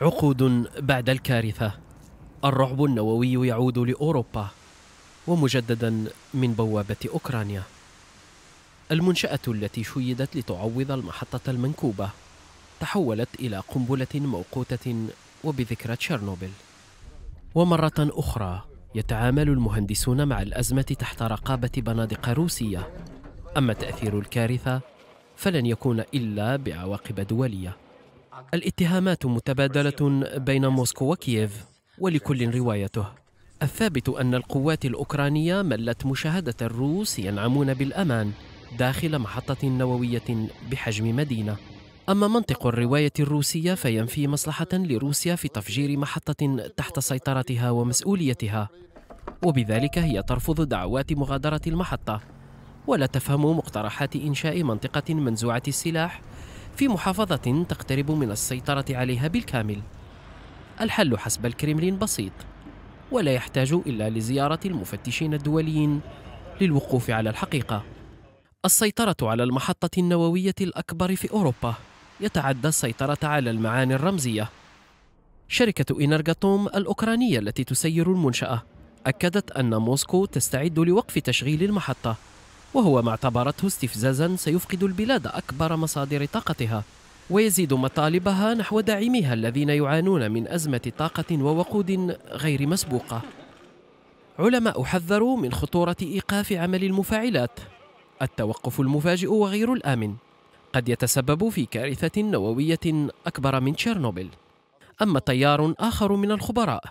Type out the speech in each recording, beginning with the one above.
عقود بعد الكارثة الرعب النووي يعود لأوروبا ومجددا من بوابة أوكرانيا المنشأة التي شيدت لتعوض المحطة المنكوبة تحولت إلى قنبلة موقوتة وبذكرى تشيرنوبل ومرة أخرى يتعامل المهندسون مع الأزمة تحت رقابة بنادق روسية أما تأثير الكارثة فلن يكون إلا بعواقب دولية الاتهامات متبادلة بين موسكو وكييف ولكل روايته الثابت أن القوات الأوكرانية ملت مشاهدة الروس ينعمون بالأمان داخل محطة نووية بحجم مدينة أما منطق الرواية الروسية فينفي مصلحة لروسيا في تفجير محطة تحت سيطرتها ومسؤوليتها وبذلك هي ترفض دعوات مغادرة المحطة ولا تفهم مقترحات إنشاء منطقة منزوعة السلاح في محافظة تقترب من السيطرة عليها بالكامل. الحل حسب الكريملين بسيط، ولا يحتاج إلا لزيارة المفتشين الدوليين للوقوف على الحقيقة. السيطرة على المحطة النووية الأكبر في أوروبا يتعدى السيطرة على المعاني الرمزية. شركة إنرغاتوم الأوكرانية التي تسير المنشأة أكدت أن موسكو تستعد لوقف تشغيل المحطة وهو ما اعتبرته استفزازا سيفقد البلاد أكبر مصادر طاقتها ويزيد مطالبها نحو داعميها الذين يعانون من أزمة طاقة ووقود غير مسبوقة علماء حذروا من خطورة إيقاف عمل المفاعلات التوقف المفاجئ وغير الآمن قد يتسبب في كارثة نووية أكبر من تشيرنوبل أما تيار آخر من الخبراء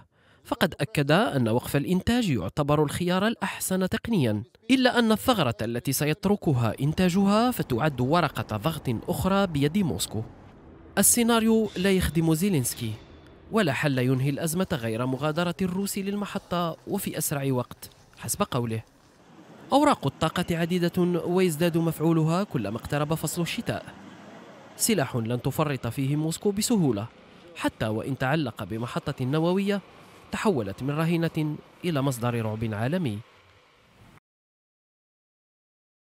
فقد أكد أن وقف الإنتاج يعتبر الخيار الأحسن تقنياً إلا أن الثغرة التي سيتركها إنتاجها فتعد ورقة ضغط أخرى بيد موسكو. السيناريو لا يخدم زيلينسكي، ولا حل ينهي الأزمة غير مغادرة الروس للمحطة وفي أسرع وقت، حسب قوله. أوراق الطاقة عديدة ويزداد مفعولها كلما اقترب فصل الشتاء. سلاح لن تفرط فيه موسكو بسهولة، حتى وإن تعلق بمحطة نووية تحولت من رهينة إلى مصدر رعب عالمي.